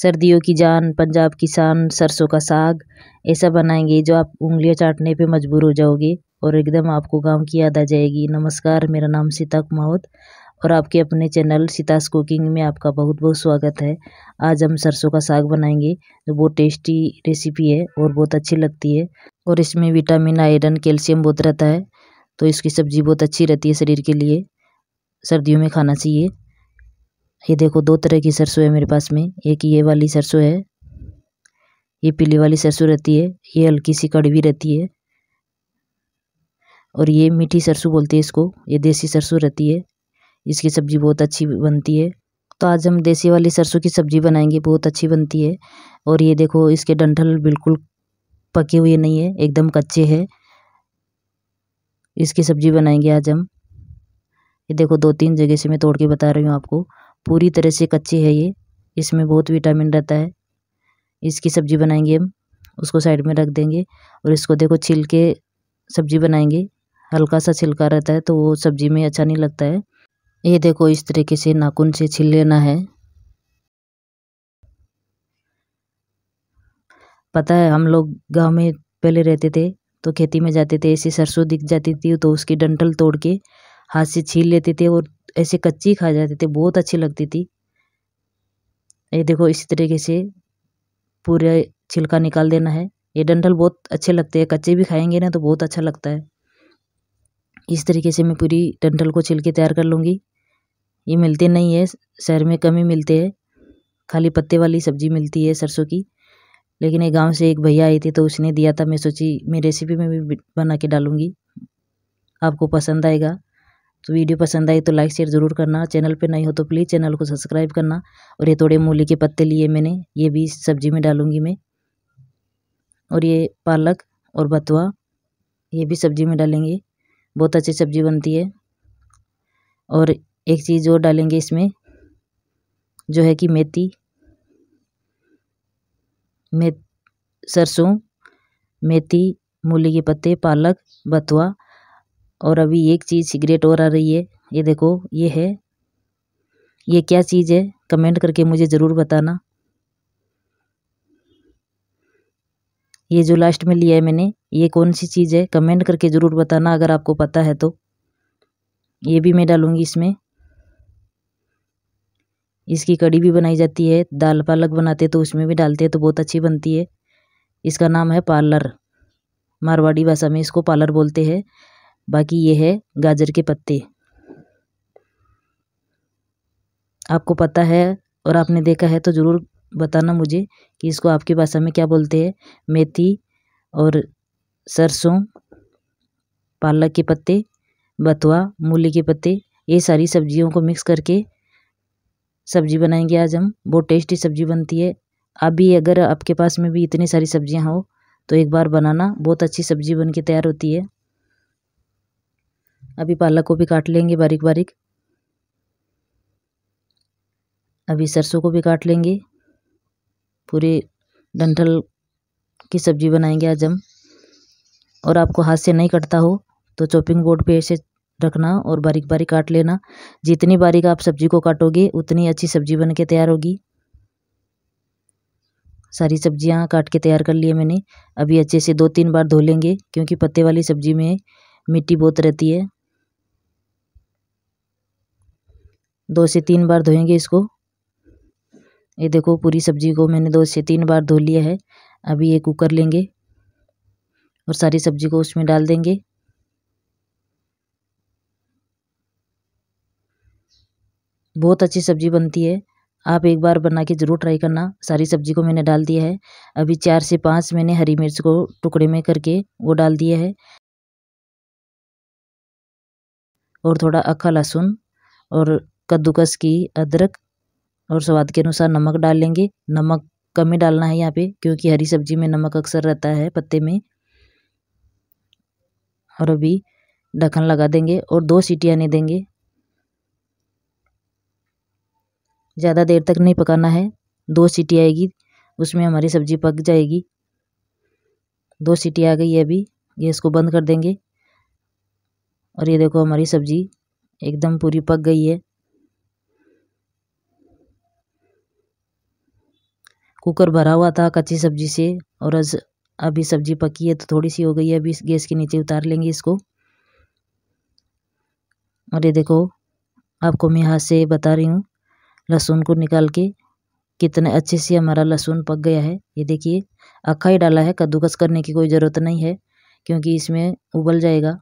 सर्दियों की जान पंजाब की शान सरसों का साग ऐसा बनाएंगे जो आप उंगलियां चाटने पे मजबूर हो जाओगे और एकदम आपको गांव की याद आ जाएगी नमस्कार मेरा नाम सीता कुमावत और आपके अपने चैनल सीतास कुकिंग में आपका बहुत बहुत स्वागत है आज हम सरसों का साग बनाएंगे जो बहुत टेस्टी रेसिपी है और बहुत अच्छी लगती है और इसमें विटामिन आयरन कैल्शियम बहुत रहता है तो इसकी सब्ज़ी बहुत अच्छी रहती है शरीर के लिए सर्दियों में खाना चाहिए ये देखो दो तरह की सरसों है मेरे पास में एक ये वाली सरसों है ये पीली वाली सरसों रहती है ये हल्की सी कड़वी रहती है और ये मीठी सरसों बोलते हैं इसको ये देसी सरसों रहती है इसकी सब्ज़ी बहुत अच्छी बनती है तो आज हम देसी वाली सरसों की सब्ज़ी बनाएंगे बहुत अच्छी बनती है और ये देखो इसके डंठल बिल्कुल पके हुए नहीं है एकदम कच्चे है इसकी सब्ज़ी बनाएंगे आज हम ये देखो दो तीन जगह से मैं तोड़ के बता रही हूँ आपको पूरी तरह से कच्ची है ये इसमें बहुत विटामिन रहता है इसकी सब्जी बनाएंगे हम उसको साइड में रख देंगे और इसको देखो छिल के सब्जी बनाएंगे हल्का सा छिलका रहता है तो वो सब्जी में अच्छा नहीं लगता है ये देखो इस तरीके से नाखून से छिल लेना है पता है हम लोग गांव में पहले रहते थे तो खेती में जाते थे ऐसी सरसों दिख जाती थी तो उसकी डंठल तोड़ के हाथ से छील लेते थे और ऐसे कच्ची खा जाते थे बहुत अच्छी लगती थी ये देखो इसी तरीके से पूरा छिलका निकाल देना है ये डंठल बहुत अच्छे लगते हैं कच्चे भी खाएंगे ना तो बहुत अच्छा लगता है इस तरीके से मैं पूरी डंठल को छिलके तैयार कर लूँगी ये मिलते नहीं है शहर में कम ही मिलते हैं खाली पत्ते वाली सब्जी मिलती है सरसों की लेकिन ये गांव से एक भैया आए थे तो उसने दिया था मैं सोची मैं रेसिपी में भी बना के डालूँगी आपको पसंद आएगा तो वीडियो पसंद आई तो लाइक शेयर ज़रूर करना चैनल पे नहीं हो तो प्लीज़ चैनल को सब्सक्राइब करना और ये थोड़े मूली के पत्ते लिए मैंने ये भी सब्जी में डालूंगी मैं और ये पालक और बतुआ ये भी सब्जी में डालेंगे बहुत अच्छी सब्जी बनती है और एक चीज़ और डालेंगे इसमें जो है कि मेथी मे सरसों मेथी मूली के पत्ते पालक बथुआ और अभी एक चीज सिगरेट और आ रही है ये देखो ये है ये क्या चीज है कमेंट करके मुझे जरूर बताना ये जो लास्ट में लिया है मैंने ये कौन सी चीज है कमेंट करके जरूर बताना अगर आपको पता है तो ये भी मैं डालूँगी इसमें इसकी कड़ी भी बनाई जाती है दाल पालक बनाते तो उसमें भी डालते हैं तो बहुत अच्छी बनती है इसका नाम है पार्लर मारवाड़ी भाषा में इसको पार्लर बोलते हैं बाकी ये है गाजर के पत्ते आपको पता है और आपने देखा है तो ज़रूर बताना मुझे कि इसको आपकी भाषा में क्या बोलते हैं मेथी और सरसों पालक के पत्ते बथुआ मूली के पत्ते ये सारी सब्जियों को मिक्स करके सब्जी बनाएंगे आज हम बहुत टेस्टी सब्जी बनती है अभी अगर आपके पास में भी इतनी सारी सब्जियां हो तो एक बार बनाना बहुत अच्छी सब्जी बन के तैयार होती है अभी पालक को भी काट लेंगे बारीक बारीक अभी सरसों को भी काट लेंगे पूरे डंठल की सब्जी बनाएंगे आज हम और आपको हाथ से नहीं कटता हो तो चॉपिंग बोर्ड पे ऐसे रखना और बारीक बारीक काट लेना जितनी बारीक आप सब्जी को काटोगे उतनी अच्छी सब्जी बन के तैयार होगी सारी सब्जियां काट के तैयार कर लिए मैंने अभी अच्छे से दो तीन बार धो लेंगे क्योंकि पत्ते वाली सब्जी में मिट्टी बहुत रहती है दो से तीन बार धोएंगे इसको ये देखो पूरी सब्जी को मैंने दो से तीन बार धो लिया है अभी ये कुकर लेंगे और सारी सब्जी को उसमें डाल देंगे बहुत अच्छी सब्जी बनती है आप एक बार बना के ज़रूर ट्राई करना सारी सब्जी को मैंने डाल दिया है अभी चार से पाँच मैंने हरी मिर्च को टुकड़े में करके वो डाल दिया है और थोड़ा अखा लहसुन और कद्दूकस की अदरक और स्वाद के अनुसार नमक डाल लेंगे नमक कम ही डालना है यहाँ पे क्योंकि हरी सब्जी में नमक अक्सर रहता है पत्ते में और अभी ढक्कन लगा देंगे और दो सीटी आने देंगे ज़्यादा देर तक नहीं पकाना है दो सीटी आएगी उसमें हमारी सब्ज़ी पक जाएगी दो सीटी आ गई है अभी गैस को बंद कर देंगे और ये देखो हमारी सब्ज़ी एकदम पूरी पक गई है कुकर भरा हुआ था कच्ची सब्जी से और अज अभी सब्जी पकी है तो थोड़ी सी हो गई है अभी गैस के नीचे उतार लेंगे इसको और ये देखो आपको मैं हाथ से बता रही हूँ लहसुन को निकाल के कितने अच्छे से हमारा लहसुन पक गया है ये देखिए अक्खा ही डाला है कद्दूकस करने की कोई ज़रूरत नहीं है क्योंकि इसमें उबल जाएगा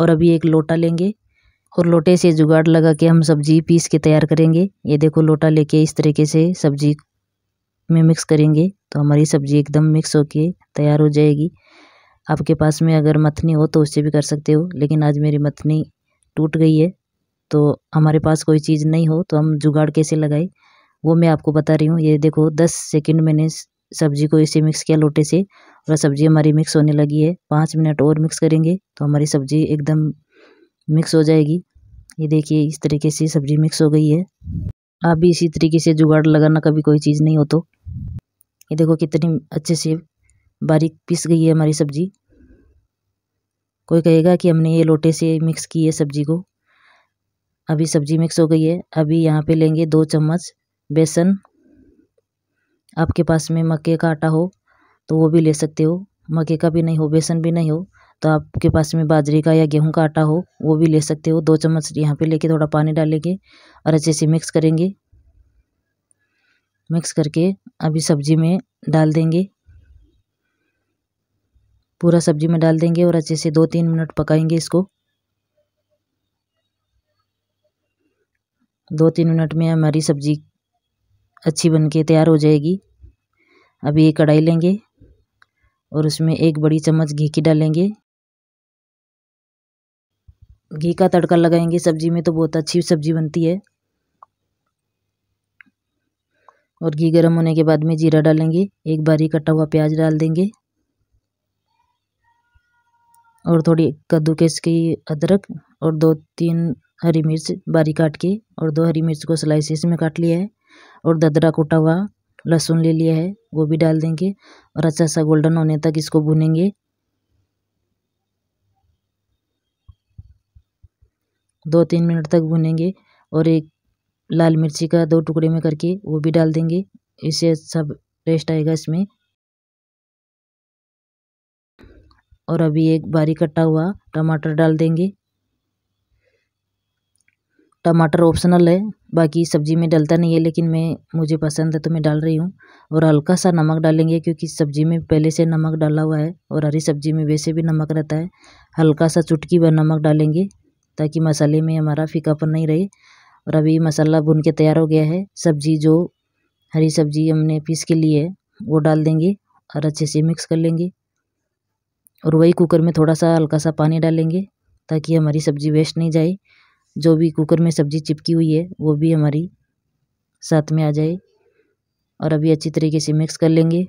और अभी एक लोटा लेंगे और लोटे से जुगाड़ लगा के हम सब्जी पीस के तैयार करेंगे ये देखो लोटा लेके इस तरीके से सब्जी में मिक्स करेंगे तो हमारी सब्ज़ी एकदम मिक्स होके तैयार हो जाएगी आपके पास में अगर मथनी हो तो उससे भी कर सकते हो लेकिन आज मेरी मथनी टूट गई है तो हमारे पास कोई चीज़ नहीं हो तो हम जुगाड़ कैसे लगाए वो मैं आपको बता रही हूँ ये देखो दस सेकेंड मैंने सब्ज़ी को इसे मिक्स किया लोटे से और सब्ज़ी हमारी मिक्स होने लगी है पाँच मिनट और मिक्स करेंगे तो हमारी सब्ज़ी एकदम मिक्स हो जाएगी ये देखिए इस तरीके से सब्ज़ी मिक्स हो गई है आप भी इसी तरीके से जुगाड़ लगाना कभी कोई चीज़ नहीं हो तो ये देखो कितनी अच्छे से बारीक पिस गई है हमारी सब्ज़ी कोई कहेगा कि हमने ये लोटे से मिक्स की है सब्ज़ी को अभी सब्ज़ी मिक्स हो गई है अभी यहाँ पे लेंगे दो चम्मच बेसन आपके पास में मक्के का आटा हो तो वो भी ले सकते हो मक्के का भी नहीं हो बेसन भी नहीं हो तो आपके पास में बाजरे का या गेहूँ का आटा हो वो भी ले सकते हो दो चम्मच यहाँ पे लेके थोड़ा पानी डालेंगे और अच्छे से मिक्स करेंगे मिक्स करके अभी सब्जी में डाल देंगे पूरा सब्जी में डाल देंगे और अच्छे से दो तीन मिनट पकाएंगे इसको दो तीन मिनट में हमारी सब्जी अच्छी बन के तैयार हो जाएगी अभी ये कढ़ाई लेंगे और उसमें एक बड़ी चम्मच घी की डालेंगे घी का तड़का लगाएंगे सब्जी में तो बहुत अच्छी सब्जी बनती है और घी गर्म होने के बाद में जीरा डालेंगे एक बारी कटा हुआ प्याज डाल देंगे और थोड़ी के की अदरक और दो तीन हरी मिर्च बारीक काट के और दो हरी मिर्च को स्लाइसिस में काट लिया है और ददरा कूटा हुआ लहसुन ले लिया है वो भी डाल देंगे और अच्छा सा गोल्डन होने तक इसको भुनेंगे दो तीन मिनट तक भुनेंगे और एक लाल मिर्ची का दो टुकड़े में करके वो भी डाल देंगे इससे सब टेस्ट आएगा इसमें और अभी एक बारीक कटा हुआ टमाटर डाल देंगे टमाटर ऑप्शनल है बाकी सब्जी में डलता नहीं है लेकिन मैं मुझे पसंद है तो मैं डाल रही हूँ और हल्का सा नमक डालेंगे क्योंकि सब्जी में पहले से नमक डाला हुआ है और हरी सब्जी में वैसे भी नमक रहता है हल्का सा चुटकी भर नमक डालेंगे ताकि मसाले में हमारा फीकापन नहीं रहे और अभी मसाला भुन के तैयार हो गया है सब्जी जो हरी सब्जी हमने पीस के लिए है वो डाल देंगे और अच्छे से मिक्स कर लेंगे और वही कुकर में थोड़ा सा हल्का सा पानी डालेंगे ताकि हमारी सब्ज़ी वेस्ट नहीं जाए जो भी कुकर में सब्ज़ी चिपकी हुई है वो भी हमारी साथ में आ जाए और अभी अच्छी तरीके से मिक्स कर लेंगे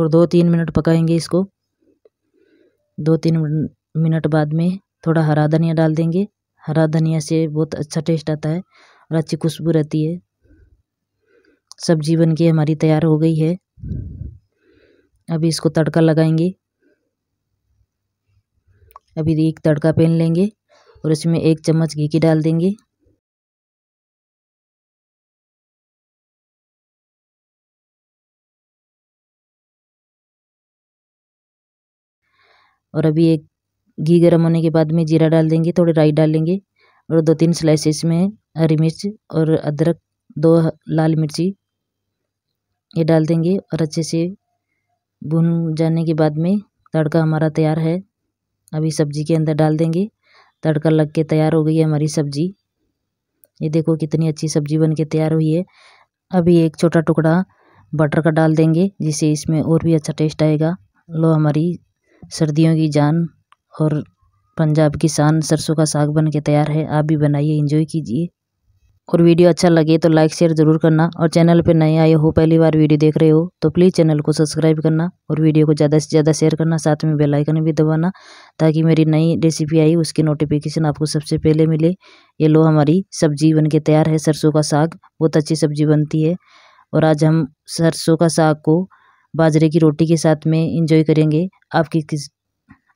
और दो तीन मिनट पकाएंगे इसको दो तीन मिनट बाद में थोड़ा हरा धनिया डाल देंगे हरा धनिया से बहुत अच्छा टेस्ट आता है और अच्छी खुशबू रहती है सब्जी बन के हमारी तैयार हो गई है अभी इसको तड़का लगाएंगे अभी एक तड़का पहन लेंगे और इसमें एक चम्मच घी की डाल देंगे और अभी एक घी गर्म होने के बाद में जीरा डाल देंगे थोड़ी राई डाल देंगे और दो तीन स्लाइसेस में हरी मिर्च और अदरक दो लाल मिर्ची ये डाल देंगे और अच्छे से भुन जाने के बाद में तड़का हमारा तैयार है अभी सब्जी के अंदर डाल देंगे तड़का लग के तैयार हो गई है हमारी सब्जी ये देखो कितनी अच्छी सब्जी बन के तैयार हुई है अभी एक छोटा टुकड़ा बटर का डाल देंगे जिससे इसमें और भी अच्छा टेस्ट आएगा लो हमारी सर्दियों की जान और पंजाब की शान सरसों का साग बन के तैयार है आप भी बनाइए इंजॉय कीजिए और वीडियो अच्छा लगे तो लाइक शेयर ज़रूर करना और चैनल पर नए आए हो पहली बार वीडियो देख रहे हो तो प्लीज़ चैनल को सब्सक्राइब करना और वीडियो को ज़्यादा से ज़्यादा शेयर करना साथ में बेल आइकन भी दबाना ताकि मेरी नई रेसिपी आई उसकी नोटिफिकेशन आपको सबसे पहले मिले ये लो हमारी सब्जी बन के तैयार है सरसों का साग बहुत अच्छी सब्जी बनती है और आज हम सरसों का साग को बाजरे की रोटी के साथ में इंजॉय करेंगे आपकी किस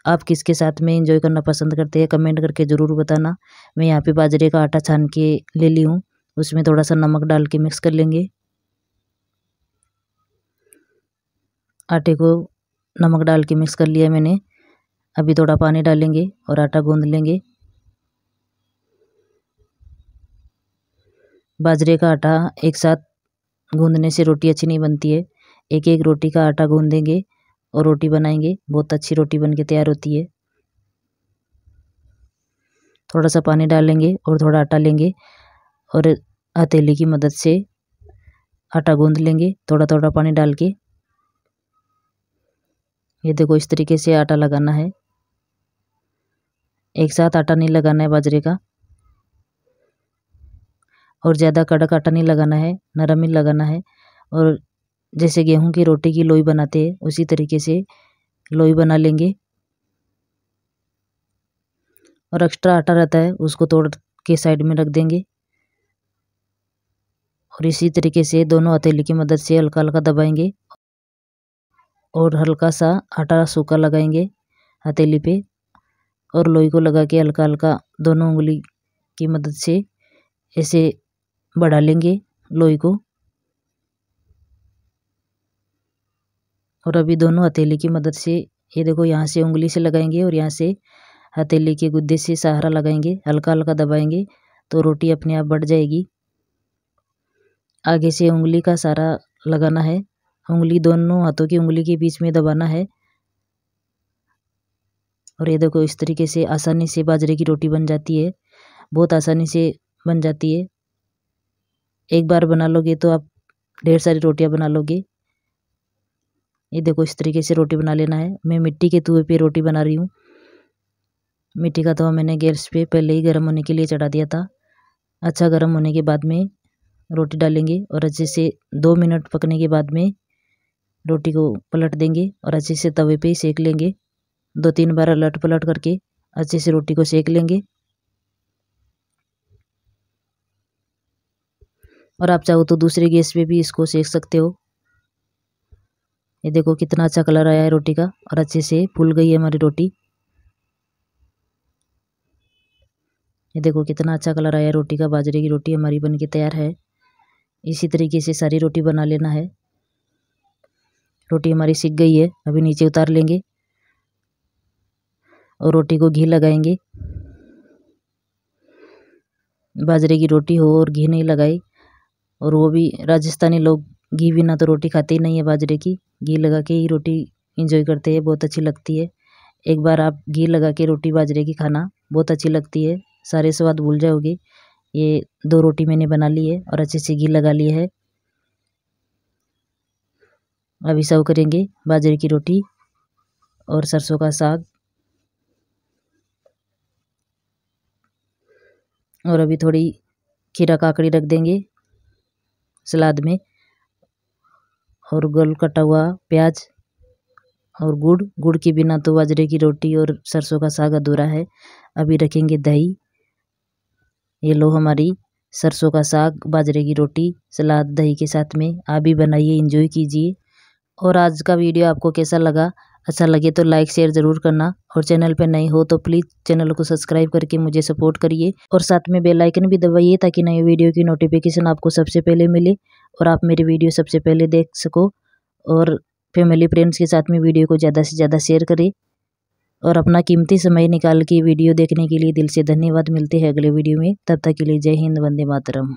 आप किसके साथ में इंजॉय करना पसंद करते हैं कमेंट करके ज़रूर बताना मैं यहाँ पे बाजरे का आटा छान के ले ली हूँ उसमें थोड़ा सा नमक डाल के मिक्स कर लेंगे आटे को नमक डाल के मिक्स कर लिया मैंने अभी थोड़ा पानी डालेंगे और आटा गूंद लेंगे बाजरे का आटा एक साथ गूंदने से रोटी अच्छी नहीं बनती है एक एक रोटी का आटा गूंदेंगे और रोटी बनाएंगे बहुत अच्छी रोटी बन के तैयार होती है थोड़ा सा पानी डालेंगे और थोड़ा आटा लेंगे और हथेली की मदद से आटा गूंद लेंगे थोड़ा थोड़ा पानी डाल के ये देखो इस तरीके से आटा लगाना है एक साथ आटा नहीं लगाना है बाजरे का और ज़्यादा कड़क आटा नहीं लगाना है नरम ही लगाना है और जैसे गेहूं की रोटी की लोई बनाते हैं उसी तरीके से लोई बना लेंगे और एक्स्ट्रा आटा रहता है उसको तोड़ के साइड में रख देंगे और इसी तरीके से दोनों हथेली की मदद से हल्का हल्का दबाएंगे और हल्का सा आटा सूखा लगाएंगे हथेली पे और लोई को लगा के हल्का हल्का दोनों उंगली की मदद से ऐसे बढ़ा लेंगे लोई को और अभी दोनों हथेली की मदद से ये देखो यहाँ से उंगली से लगाएंगे और यहाँ से हथेली के गुद्दे से सहारा लगाएंगे हल्का हल्का दबाएंगे तो रोटी अपने आप बढ़ जाएगी आगे से उंगली का सहारा लगाना है उंगली दोनों हाथों की उंगली के बीच में दबाना है और ये देखो इस तरीके से आसानी से बाजरे की रोटी बन जाती है बहुत आसानी से बन जाती है एक बार बना लोगे तो आप ढेर सारी रोटियां बना लोगे ये देखो इस तरीके से रोटी बना लेना है मैं मिट्टी के तुए पे रोटी बना रही हूँ मिट्टी का तवा मैंने गैस पे पहले ही गर्म होने के लिए चढ़ा दिया था अच्छा गर्म होने के बाद में रोटी डालेंगे और अच्छे से दो मिनट पकने के बाद में रोटी को पलट देंगे और अच्छे से तवे पे ही सेक लेंगे दो तीन बार अलट पलट करके अच्छे से रोटी को सेक लेंगे और आप चाहो तो दूसरे गैस पे भी इसको सेक सकते हो ये देखो कितना अच्छा कलर आया है रोटी का और अच्छे से फूल गई है हमारी रोटी ये देखो कितना अच्छा कलर आया है रोटी का बाजरे की रोटी हमारी बन के तैयार है इसी तरीके से सारी रोटी बना लेना है रोटी हमारी सीख गई है अभी नीचे उतार लेंगे और रोटी को घी लगाएंगे बाजरे की रोटी हो और घी नहीं लगाई और वो भी राजस्थानी लोग घी बिना तो रोटी खाते ही नहीं है बाजरे की घी लगा के ही रोटी इंजॉय करते हैं बहुत अच्छी लगती है एक बार आप घी लगा के रोटी बाजरे की खाना बहुत अच्छी लगती है सारे स्वाद भूल जाओगे ये दो रोटी मैंने बना ली है और अच्छे से घी लगा लिया है अभी सर्व करेंगे बाजरे की रोटी और सरसों का साग और अभी थोड़ी खीरा काकड़ी रख देंगे सलाद में और गोल कटा हुआ प्याज और गुड़ गुड़ के बिना तो बाजरे की रोटी और सरसों का साग अधूरा है अभी रखेंगे दही ये लो हमारी सरसों का साग बाजरे की रोटी सलाद दही के साथ में आप भी बनाइए इंजॉय कीजिए और आज का वीडियो आपको कैसा लगा अच्छा लगे तो लाइक शेयर ज़रूर करना और चैनल पर नए हो तो प्लीज़ चैनल को सब्सक्राइब करके मुझे सपोर्ट करिए और साथ में बेल आइकन भी दबाइए ताकि नई वीडियो की नोटिफिकेशन आपको सबसे पहले मिले और आप मेरी वीडियो सबसे पहले देख सको और फैमिली फ्रेंड्स के साथ में वीडियो को ज़्यादा से ज़्यादा शेयर करें और अपना कीमती समय निकाल के वीडियो देखने के लिए दिल से धन्यवाद मिलते हैं अगले वीडियो में तब तक के लिए जय हिंद वंदे मातरम